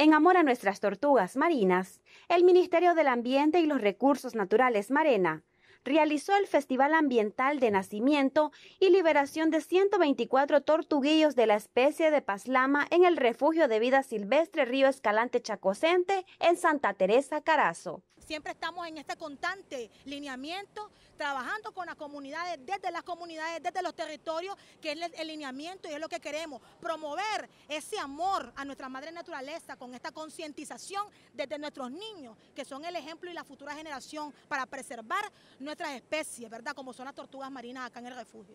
En amor a nuestras tortugas marinas, el Ministerio del Ambiente y los Recursos Naturales Marena realizó el Festival Ambiental de Nacimiento y Liberación de 124 tortuguillos de la especie de paslama en el Refugio de Vida Silvestre Río Escalante Chacocente en Santa Teresa, Carazo. Siempre estamos en este constante lineamiento, trabajando con las comunidades, desde las comunidades, desde los territorios, que es el lineamiento y es lo que queremos, promover ese amor a nuestra madre naturaleza con esta concientización desde nuestros niños, que son el ejemplo y la futura generación para preservar nuestra ¿verdad? Como son las tortugas marinas acá en el refugio.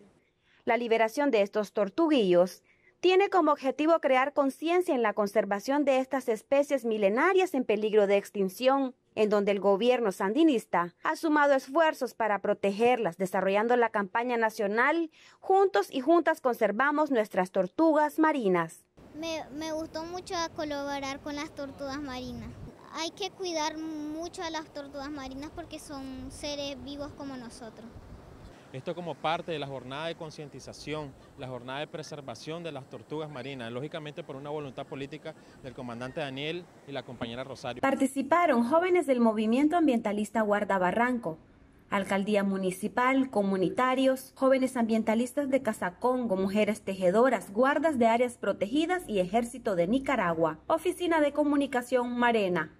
La liberación de estos tortuguillos tiene como objetivo crear conciencia en la conservación de estas especies milenarias en peligro de extinción, en donde el gobierno sandinista ha sumado esfuerzos para protegerlas, desarrollando la campaña nacional Juntos y Juntas Conservamos Nuestras Tortugas Marinas. me gustó mucho colaborar con las tortugas marinas. Hay que cuidar mucho a las tortugas marinas porque son seres vivos como nosotros. Esto como parte de la jornada de concientización, la jornada de preservación de las tortugas marinas, lógicamente por una voluntad política del comandante Daniel y la compañera Rosario. Participaron jóvenes del movimiento ambientalista Guarda Barranco, alcaldía municipal, comunitarios, jóvenes ambientalistas de Casacongo, mujeres tejedoras, guardas de áreas protegidas y ejército de Nicaragua, oficina de comunicación Marena.